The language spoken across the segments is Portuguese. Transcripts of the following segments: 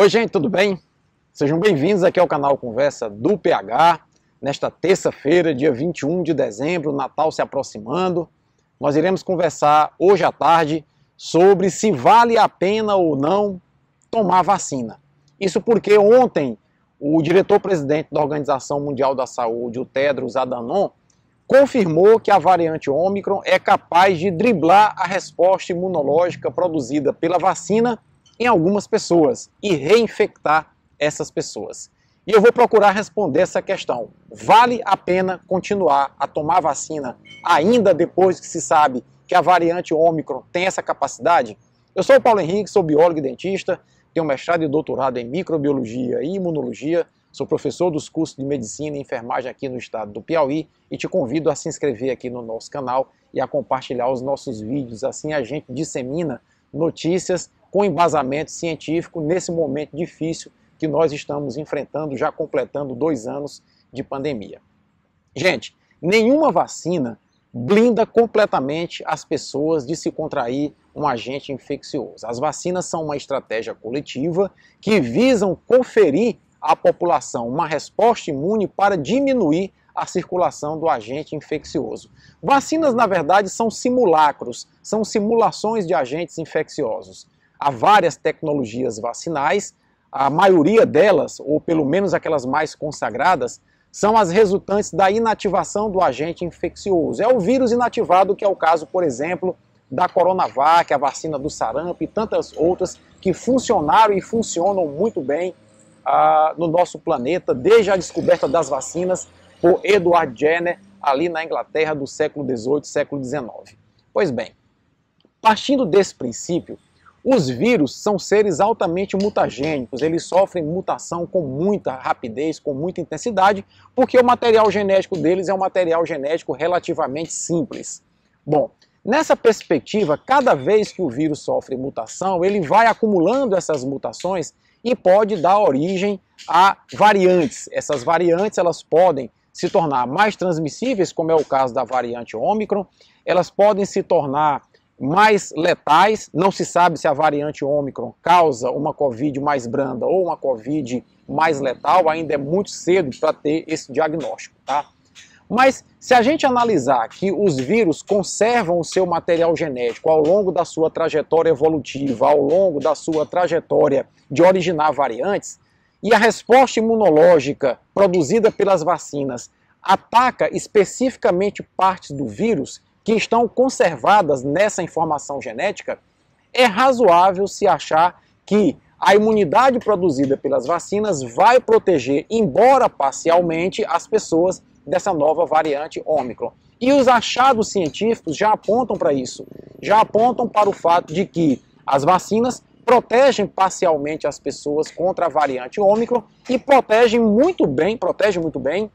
Oi, gente, tudo bem? Sejam bem-vindos aqui ao canal Conversa do PH. Nesta terça-feira, dia 21 de dezembro, Natal se aproximando, nós iremos conversar hoje à tarde sobre se vale a pena ou não tomar vacina. Isso porque ontem o diretor-presidente da Organização Mundial da Saúde, o Tedros Adhanom, confirmou que a variante Ômicron é capaz de driblar a resposta imunológica produzida pela vacina em algumas pessoas e reinfectar essas pessoas. E eu vou procurar responder essa questão. Vale a pena continuar a tomar vacina ainda depois que se sabe que a variante Ômicron tem essa capacidade? Eu sou o Paulo Henrique, sou biólogo e dentista, tenho mestrado e doutorado em microbiologia e imunologia, sou professor dos cursos de medicina e enfermagem aqui no estado do Piauí e te convido a se inscrever aqui no nosso canal e a compartilhar os nossos vídeos, assim a gente dissemina notícias com embasamento científico nesse momento difícil que nós estamos enfrentando, já completando dois anos de pandemia. Gente, nenhuma vacina blinda completamente as pessoas de se contrair um agente infeccioso. As vacinas são uma estratégia coletiva que visam conferir à população uma resposta imune para diminuir a circulação do agente infeccioso. Vacinas, na verdade, são simulacros, são simulações de agentes infecciosos há várias tecnologias vacinais, a maioria delas, ou pelo menos aquelas mais consagradas, são as resultantes da inativação do agente infeccioso. É o vírus inativado que é o caso, por exemplo, da Coronavac, a vacina do sarampo e tantas outras que funcionaram e funcionam muito bem ah, no nosso planeta desde a descoberta das vacinas por Edward Jenner ali na Inglaterra do século XVIII, século XIX. Pois bem, partindo desse princípio, os vírus são seres altamente mutagênicos, eles sofrem mutação com muita rapidez, com muita intensidade, porque o material genético deles é um material genético relativamente simples. Bom, nessa perspectiva, cada vez que o vírus sofre mutação, ele vai acumulando essas mutações e pode dar origem a variantes. Essas variantes elas podem se tornar mais transmissíveis, como é o caso da variante Ômicron, elas podem se tornar mais letais. Não se sabe se a variante Ômicron causa uma Covid mais branda ou uma Covid mais letal. Ainda é muito cedo para ter esse diagnóstico, tá? Mas se a gente analisar que os vírus conservam o seu material genético ao longo da sua trajetória evolutiva, ao longo da sua trajetória de originar variantes, e a resposta imunológica produzida pelas vacinas ataca especificamente partes do vírus, que estão conservadas nessa informação genética, é razoável se achar que a imunidade produzida pelas vacinas vai proteger, embora parcialmente, as pessoas dessa nova variante Ômicron. E os achados científicos já apontam para isso, já apontam para o fato de que as vacinas protegem parcialmente as pessoas contra a variante Ômicron e protegem muito bem, protegem muito bem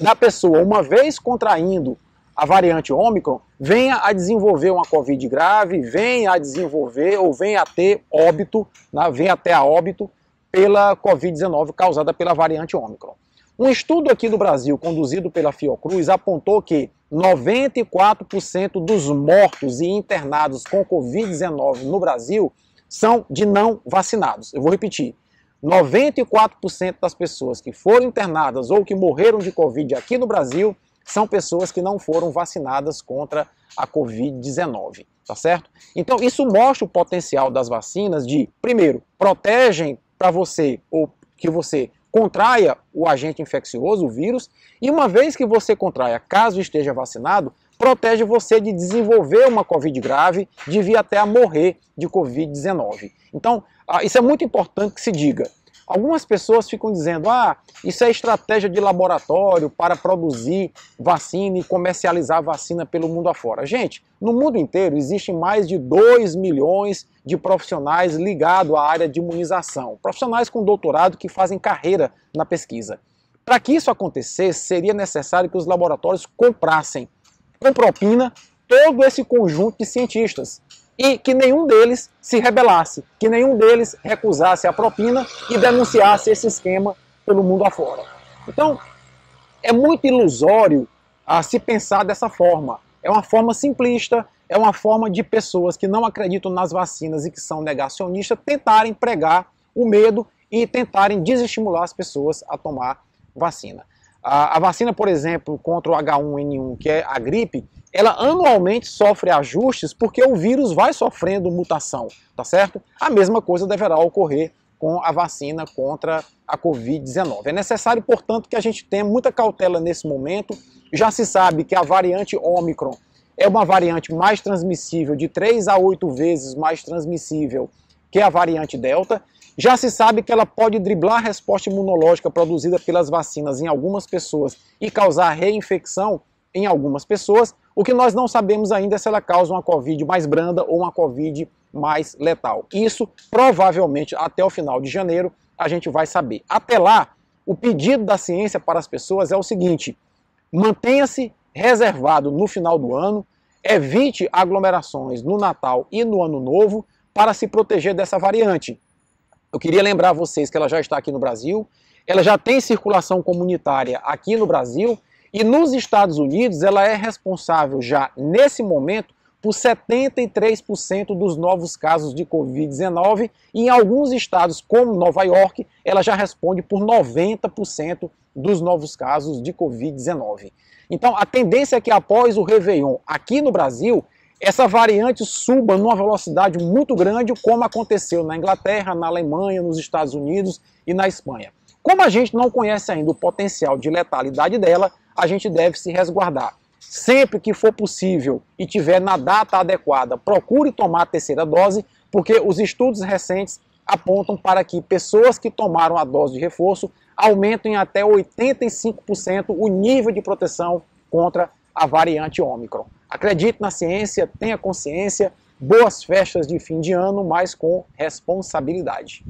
da pessoa, uma vez contraindo a variante Ômicron, venha a desenvolver uma Covid grave, venha a desenvolver ou venha a ter óbito, né, venha até a óbito pela Covid-19 causada pela variante Ômicron. Um estudo aqui do Brasil, conduzido pela Fiocruz, apontou que 94% dos mortos e internados com Covid-19 no Brasil são de não vacinados. Eu vou repetir. 94% das pessoas que foram internadas ou que morreram de Covid aqui no Brasil são pessoas que não foram vacinadas contra a Covid-19, tá certo? Então, isso mostra o potencial das vacinas de, primeiro, protegem para você ou que você contraia o agente infeccioso, o vírus, e uma vez que você contraia, caso esteja vacinado, protege você de desenvolver uma Covid grave, de vir até a morrer de Covid-19. Então, ah, isso é muito importante que se diga. Algumas pessoas ficam dizendo: ah, isso é estratégia de laboratório para produzir vacina e comercializar vacina pelo mundo afora. Gente, no mundo inteiro existem mais de 2 milhões de profissionais ligados à área de imunização, profissionais com doutorado que fazem carreira na pesquisa. Para que isso acontecesse, seria necessário que os laboratórios comprassem com propina todo esse conjunto de cientistas e que nenhum deles se rebelasse, que nenhum deles recusasse a propina e denunciasse esse esquema pelo mundo afora. Então, é muito ilusório a se pensar dessa forma. É uma forma simplista, é uma forma de pessoas que não acreditam nas vacinas e que são negacionistas tentarem pregar o medo e tentarem desestimular as pessoas a tomar vacina. A, vacina, por exemplo, contra o H1N1, que é a gripe, ela anualmente sofre ajustes porque o vírus vai sofrendo mutação, tá certo? A mesma coisa deverá ocorrer com a vacina contra a Covid-19. É necessário, portanto, que a gente tenha muita cautela nesse momento. Já se sabe que a variante Omicron é uma variante mais transmissível, de 3 a 8 vezes mais transmissível que a variante Delta. Já se sabe que ela pode driblar a resposta imunológica produzida pelas vacinas em algumas pessoas e causar reinfecção em algumas pessoas. O que nós não sabemos ainda é se ela causa uma Covid mais branda ou uma Covid mais letal. Isso provavelmente até o final de janeiro a gente vai saber. Até lá, o pedido da ciência para as pessoas é o seguinte: mantenha-se reservado no final do ano, evite aglomerações no Natal e no Ano Novo para se proteger dessa variante. Eu queria lembrar vocês que ela já está aqui no Brasil, ela já tem circulação comunitária aqui no Brasil e nos Estados Unidos ela é responsável já nesse momento por 73% dos novos casos de Covid-19 e em alguns estados, como Nova York, ela já responde por 90% dos novos casos de Covid-19. Então, a tendência é que após o Réveillon aqui no Brasil, essa variante suba numa velocidade muito grande, como aconteceu na Inglaterra, na Alemanha, nos Estados Unidos e na Espanha. Como a gente não conhece ainda o potencial de letalidade dela, a gente deve se resguardar. Sempre que for possível e tiver na data adequada, procure tomar a terceira dose, porque os estudos recentes apontam para que pessoas que tomaram a dose de reforço aumentem até 85% o nível de proteção contra a variante Omicron. Acredite na ciência, tenha consciência, boas festas de fim de ano, mas com responsabilidade.